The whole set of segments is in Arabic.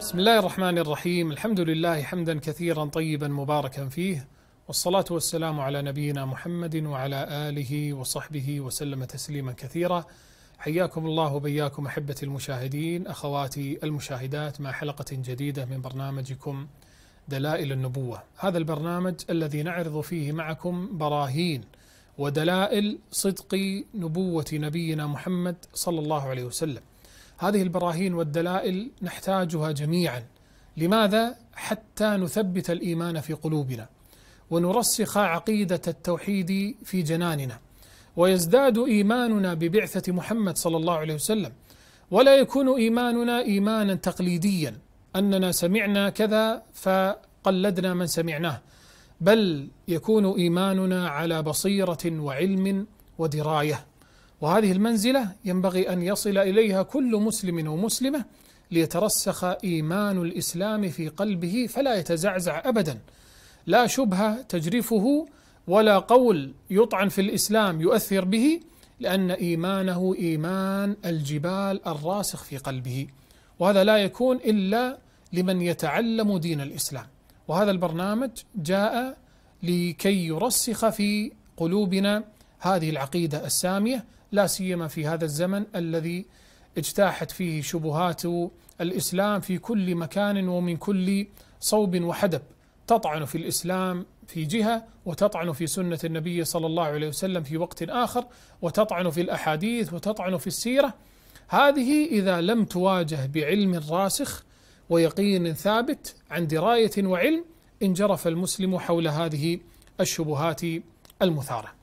بسم الله الرحمن الرحيم الحمد لله حمدا كثيرا طيبا مباركا فيه والصلاة والسلام على نبينا محمد وعلى آله وصحبه وسلم تسليما كثيرا حياكم الله وبياكم أحبتي المشاهدين أخواتي المشاهدات مع حلقة جديدة من برنامجكم دلائل النبوة هذا البرنامج الذي نعرض فيه معكم براهين ودلائل صدق نبوة نبينا محمد صلى الله عليه وسلم هذه البراهين والدلائل نحتاجها جميعا لماذا حتى نثبت الايمان في قلوبنا ونرسخ عقيده التوحيد في جناننا ويزداد ايماننا ببعثه محمد صلى الله عليه وسلم ولا يكون ايماننا ايمانا تقليديا اننا سمعنا كذا فقلدنا من سمعناه بل يكون ايماننا على بصيره وعلم ودرايه وهذه المنزلة ينبغي أن يصل إليها كل مسلم ومسلمة ليترسخ إيمان الإسلام في قلبه فلا يتزعزع أبدا لا شبهة تجرفه ولا قول يطعن في الإسلام يؤثر به لأن إيمانه إيمان الجبال الراسخ في قلبه وهذا لا يكون إلا لمن يتعلم دين الإسلام وهذا البرنامج جاء لكي يرسخ في قلوبنا هذه العقيدة السامية لا سيما في هذا الزمن الذي اجتاحت فيه شبهات الاسلام في كل مكان ومن كل صوب وحدب تطعن في الاسلام في جهه وتطعن في سنه النبي صلى الله عليه وسلم في وقت اخر وتطعن في الاحاديث وتطعن في السيره هذه اذا لم تواجه بعلم راسخ ويقين ثابت عن درايه وعلم انجرف المسلم حول هذه الشبهات المثاره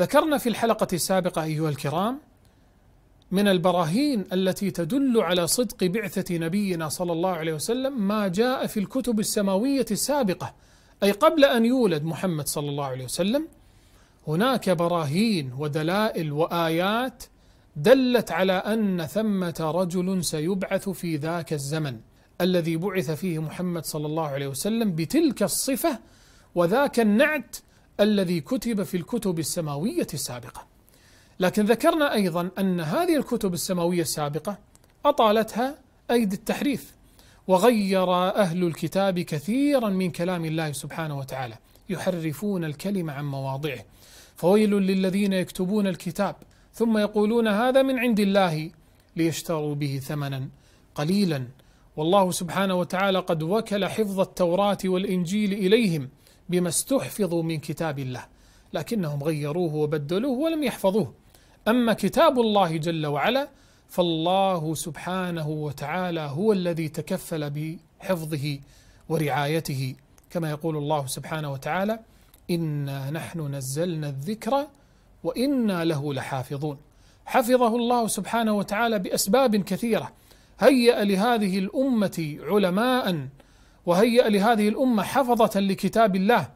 ذكرنا في الحلقة السابقة أيها الكرام من البراهين التي تدل على صدق بعثة نبينا صلى الله عليه وسلم ما جاء في الكتب السماوية السابقة أي قبل أن يولد محمد صلى الله عليه وسلم هناك براهين ودلائل وآيات دلت على أن ثمة رجل سيبعث في ذاك الزمن الذي بعث فيه محمد صلى الله عليه وسلم بتلك الصفة وذاك النعت الذي كتب في الكتب السماوية السابقة لكن ذكرنا أيضا أن هذه الكتب السماوية السابقة أطالتها أيدي التحريف وغير أهل الكتاب كثيرا من كلام الله سبحانه وتعالى يحرفون الكلم عن مواضعه فويل للذين يكتبون الكتاب ثم يقولون هذا من عند الله ليشتروا به ثمنا قليلا والله سبحانه وتعالى قد وكل حفظ التوراة والإنجيل إليهم بما استحفظوا من كتاب الله لكنهم غيروه وبدلوه ولم يحفظوه أما كتاب الله جل وعلا فالله سبحانه وتعالى هو الذي تكفل بحفظه ورعايته كما يقول الله سبحانه وتعالى إنا نحن نزلنا الذكر وإنا له لحافظون حفظه الله سبحانه وتعالى بأسباب كثيرة هيأ لهذه الأمة علماء وهيأ لهذه الأمة حفظة لكتاب الله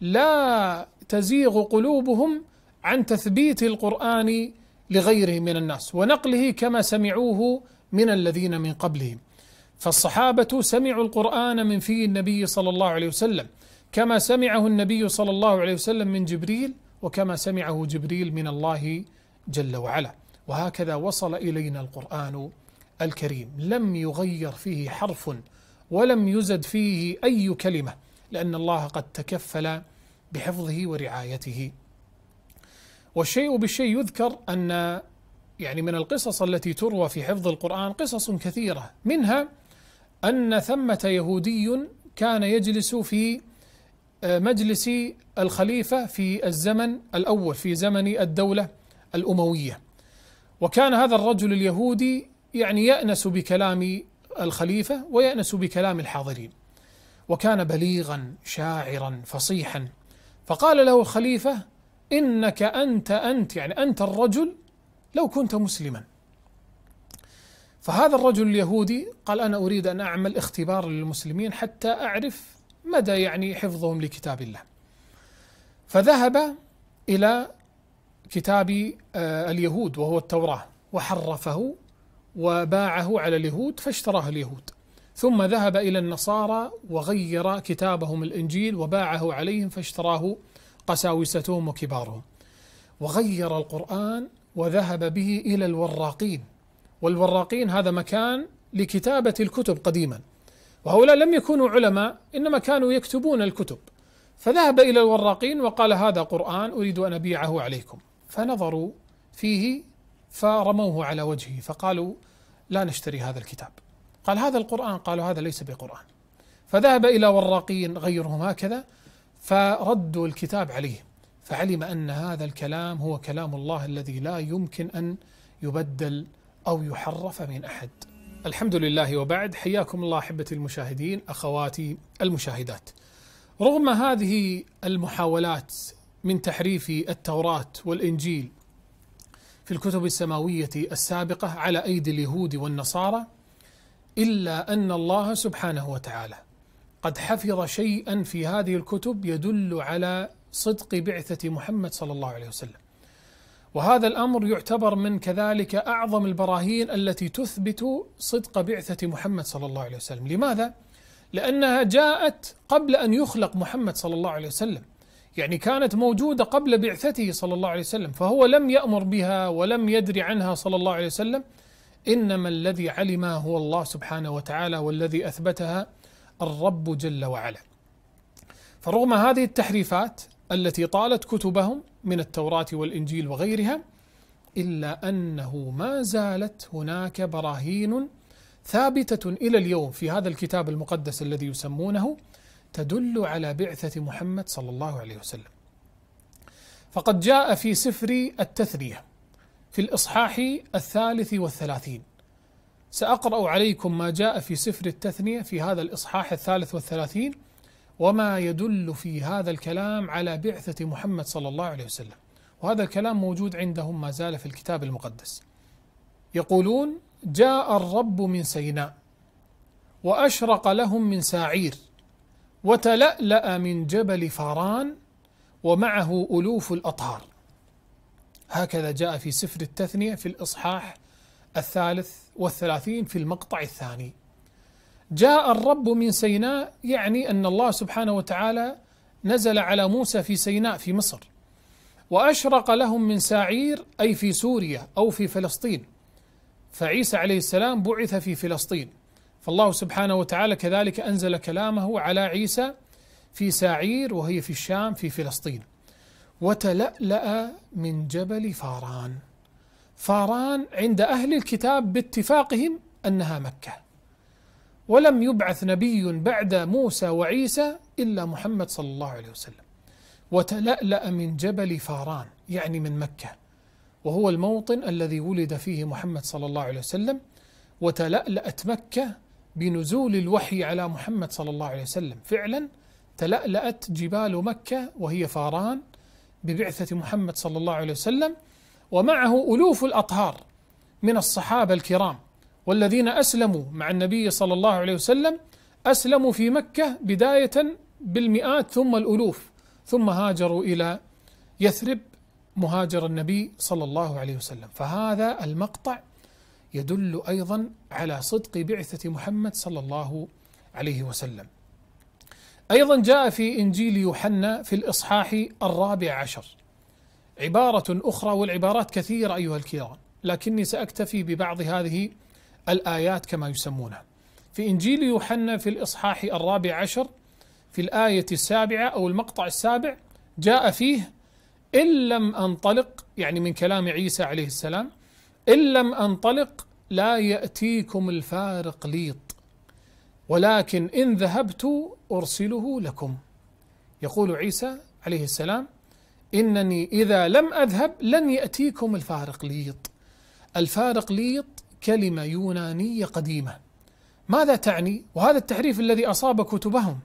لا تزيغ قلوبهم عن تثبيت القرآن لغيره من الناس ونقله كما سمعوه من الذين من قبلهم فالصحابة سمعوا القرآن من في النبي صلى الله عليه وسلم كما سمعه النبي صلى الله عليه وسلم من جبريل وكما سمعه جبريل من الله جل وعلا وهكذا وصل إلينا القرآن الكريم لم يغير فيه حرف ولم يزد فيه أي كلمة لأن الله قد تكفل بحفظه ورعايته والشيء بالشيء يذكر أن يعني من القصص التي تروى في حفظ القرآن قصص كثيرة منها أن ثمة يهودي كان يجلس في آه، مجلس الخليفة في الزمن الأول في زمن الدولة الأموية وكان هذا الرجل اليهودي يعني يأنس بكلام الخليفة ويأنس بكلام الحاضرين وكان بليغا شاعرا فصيحا فقال له الخليفة إنك أنت أنت يعني أنت الرجل لو كنت مسلما فهذا الرجل اليهودي قال أنا أريد أن أعمل اختبار للمسلمين حتى أعرف مدى يعني حفظهم لكتاب الله فذهب إلى كتاب آه، اليهود وهو التوراة وحرفه وباعه على اليهود فاشتراه اليهود ثم ذهب إلى النصارى وغير كتابهم الإنجيل وباعه عليهم فاشتراه قساوستهم وكبارهم وغير القرآن وذهب به إلى الوراقين والوراقين هذا مكان لكتابة الكتب قديما وهؤلاء لم يكونوا علماء إنما كانوا يكتبون الكتب فذهب إلى الوراقين وقال هذا قرآن أريد أن أبيعه عليكم فنظروا فيه فرموه على وجهه فقالوا لا نشتري هذا الكتاب قال هذا القرآن قالوا هذا ليس بقرآن فذهب إلى وراقين غيرهم هكذا فردوا الكتاب عليه فعلم أن هذا الكلام هو كلام الله الذي لا يمكن أن يبدل أو يحرف من أحد الحمد لله وبعد حياكم الله أحبتي المشاهدين أخواتي المشاهدات رغم هذه المحاولات من تحريف التوراة والإنجيل في الكتب السماوية السابقة على أيدي اليهود والنصارى إلا أن الله سبحانه وتعالى قد حفظ شيئا في هذه الكتب يدل على صدق بعثة محمد صلى الله عليه وسلم. وهذا الأمر يعتبر من كذلك أعظم البراهين التي تثبت صدق بعثة محمد صلى الله عليه وسلم، لماذا؟ لأنها جاءت قبل أن يخلق محمد صلى الله عليه وسلم، يعني كانت موجودة قبل بعثته صلى الله عليه وسلم فهو لم يأمر بها ولم يدري عنها صلى الله عليه وسلم إنما الذي علم هو الله سبحانه وتعالى والذي أثبتها الرب جل وعلا فرغم هذه التحريفات التي طالت كتبهم من التوراة والإنجيل وغيرها إلا أنه ما زالت هناك براهين ثابتة إلى اليوم في هذا الكتاب المقدس الذي يسمونه تدل على بعثة محمد صلى الله عليه وسلم. فقد جاء في سفر التثنية في الإصحاح الثالث والثلاثين سأقرأ عليكم ما جاء في سفر التثنية في هذا الإصحاح الثالث والثلاثين وما يدل في هذا الكلام على بعثة محمد صلى الله عليه وسلم وهذا الكلام موجود عندهم ما زال في الكتاب المقدس يقولون جاء الرب من سيناء وأشرق لهم من ساعير وتلألأ من جبل فاران ومعه ألوف الأطهار هكذا جاء في سفر التثنية في الإصحاح الثالث والثلاثين في المقطع الثاني جاء الرب من سيناء يعني أن الله سبحانه وتعالى نزل على موسى في سيناء في مصر وأشرق لهم من ساعير أي في سوريا أو في فلسطين فعيسى عليه السلام بعث في فلسطين فالله سبحانه وتعالى كذلك انزل كلامه على عيسى في ساعير وهي في الشام في فلسطين وتلألأ من جبل فاران فاران عند أهل الكتاب باتفاقهم أنها مكة ولم يبعث نبي بعد موسى وعيسى إلا محمد صلى الله عليه وسلم وتلألأ من جبل فاران يعني من مكة وهو الموطن الذي ولد فيه محمد صلى الله عليه وسلم وتلألأت مكة بنزول الوحي على محمد صلى الله عليه وسلم فعلا تلألأت جبال مكة وهي فاران ببعثة محمد صلى الله عليه وسلم ومعه ألوف الأطهار من الصحابة الكرام والذين أسلموا مع النبي صلى الله عليه وسلم أسلموا في مكة بداية بالمئات ثم الألوف ثم هاجروا إلى يثرب مهاجر النبي صلى الله عليه وسلم فهذا المقطع يدل ايضا على صدق بعثه محمد صلى الله عليه وسلم. ايضا جاء في انجيل يوحنا في الاصحاح الرابع عشر عباره اخرى والعبارات كثيره ايها الكرام، لكني ساكتفي ببعض هذه الايات كما يسمونها. في انجيل يوحنا في الاصحاح الرابع عشر في الايه السابعه او المقطع السابع جاء فيه إن لم أنطلق يعني من كلام عيسى عليه السلام إن لم أنطلق لا يأتيكم الفارق ليط ولكن إن ذهبت أرسله لكم يقول عيسى عليه السلام إنني إذا لم أذهب لن يأتيكم الفارق ليط الفارق ليط كلمة يونانية قديمة ماذا تعني؟ وهذا التحريف الذي أصاب كتبهم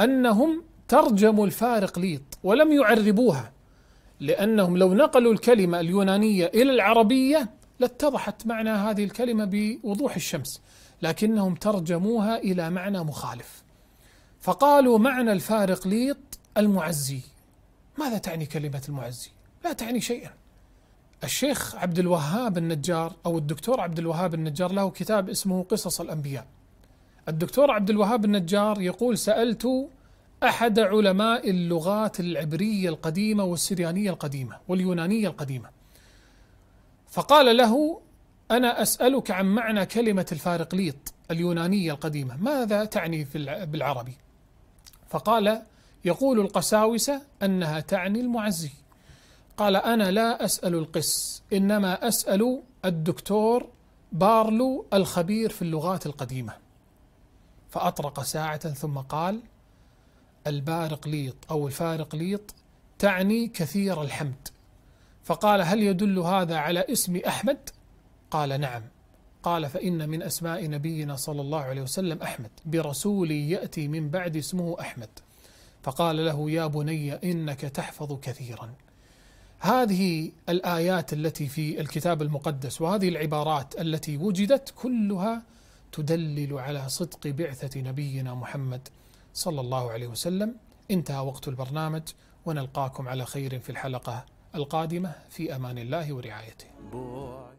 أنهم ترجموا الفارق ليط ولم يعربوها لأنهم لو نقلوا الكلمة اليونانية إلى العربية لاتضحت معنى هذه الكلمة بوضوح الشمس لكنهم ترجموها إلى معنى مخالف فقالوا معنى الفارق ليط المعزي ماذا تعني كلمة المعزي؟ لا تعني شيئا الشيخ عبد الوهاب النجار أو الدكتور عبد الوهاب النجار له كتاب اسمه قصص الأنبياء الدكتور عبد الوهاب النجار يقول سألت أحد علماء اللغات العبرية القديمة والسريانية القديمة واليونانية القديمة فقال له أنا أسألك عن معنى كلمة الفارقليط اليونانية القديمة ماذا تعني في بالعربي فقال يقول القساوسة أنها تعني المعزي قال أنا لا أسأل القس إنما أسأل الدكتور بارلو الخبير في اللغات القديمة فأطرق ساعة ثم قال البارقليط أو الفارقليط تعني كثير الحمد فقال هل يدل هذا على اسم أحمد قال نعم قال فإن من أسماء نبينا صلى الله عليه وسلم أحمد برسول يأتي من بعد اسمه أحمد فقال له يا بني إنك تحفظ كثيرا هذه الآيات التي في الكتاب المقدس وهذه العبارات التي وجدت كلها تدلل على صدق بعثة نبينا محمد صلى الله عليه وسلم انتهى وقت البرنامج ونلقاكم على خير في الحلقة القادمة في أمان الله ورعايته